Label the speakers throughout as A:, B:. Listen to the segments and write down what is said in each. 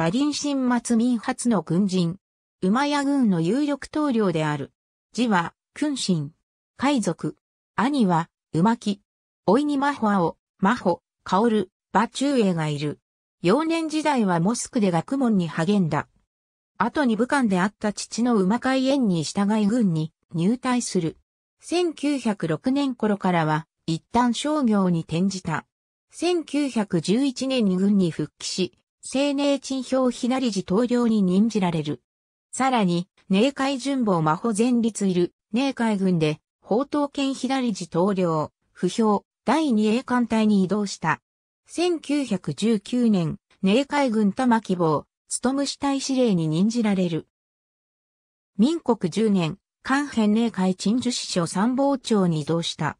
A: 馬林新末民初の軍人。馬屋軍の有力統領である。字は、君臣。海賊。兄は、馬木。老いにマホアオ、マホ、カオル、馬中英がいる。幼年時代はモスクで学問に励んだ。後に武漢であった父の馬海縁に従い軍に入隊する。1906年頃からは一旦商業に転じた。1911年に軍に復帰し、青年陳表ひなり寺統領に任じられる。さらに、寧海順防・魔法前立いる、寧海軍で、宝刀剣左寺統領、不評、第二栄艦隊に移動した。1919年、寧海軍玉木坊、務主体司令に任じられる。民国10年、関辺寧海陳樹師所参謀長に移動した。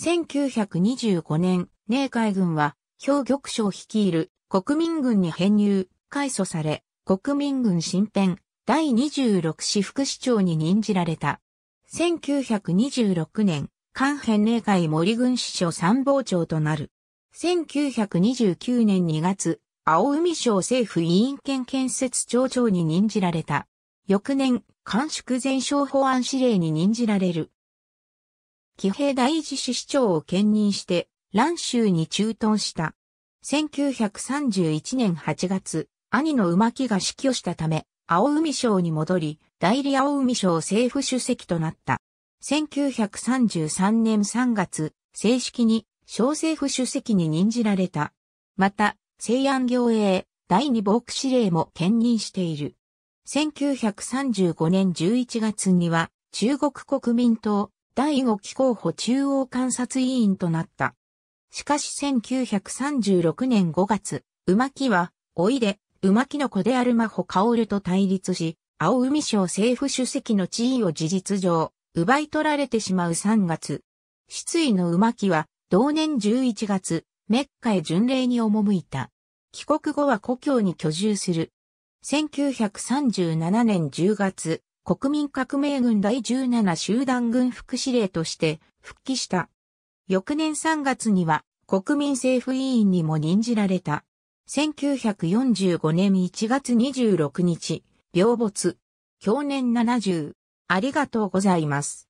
A: 1925年、寧海軍は、兵玉将率いる国民軍に編入、改組され、国民軍新編、第26市副市長に任じられた。1926年、官編令会森軍市長参謀長となる。1929年2月、青海省政府委員権建設庁長に任じられた。翌年、官縮全省法案指令に任じられる。騎兵第一市市長を兼任して、蘭州に駐屯した。1931年8月、兄の馬木が死去したため、青海省に戻り、代理青海省政府主席となった。1933年3月、正式に省政府主席に任じられた。また、西安行営第二防区司令も兼任している。1935年11月には、中国国民党第五期候補中央監察委員となった。しかし1936年5月、馬木は、おいで、馬木の子である真帆薫と対立し、青海省政府主席の地位を事実上、奪い取られてしまう3月。失意の馬木は、同年11月、メッカへ巡礼に赴いた。帰国後は故郷に居住する。1937年10月、国民革命軍第17集団軍副司令として復帰した。翌年3月には国民政府委員にも任じられた。1945年1月26日、病没。去年70。ありがとうございます。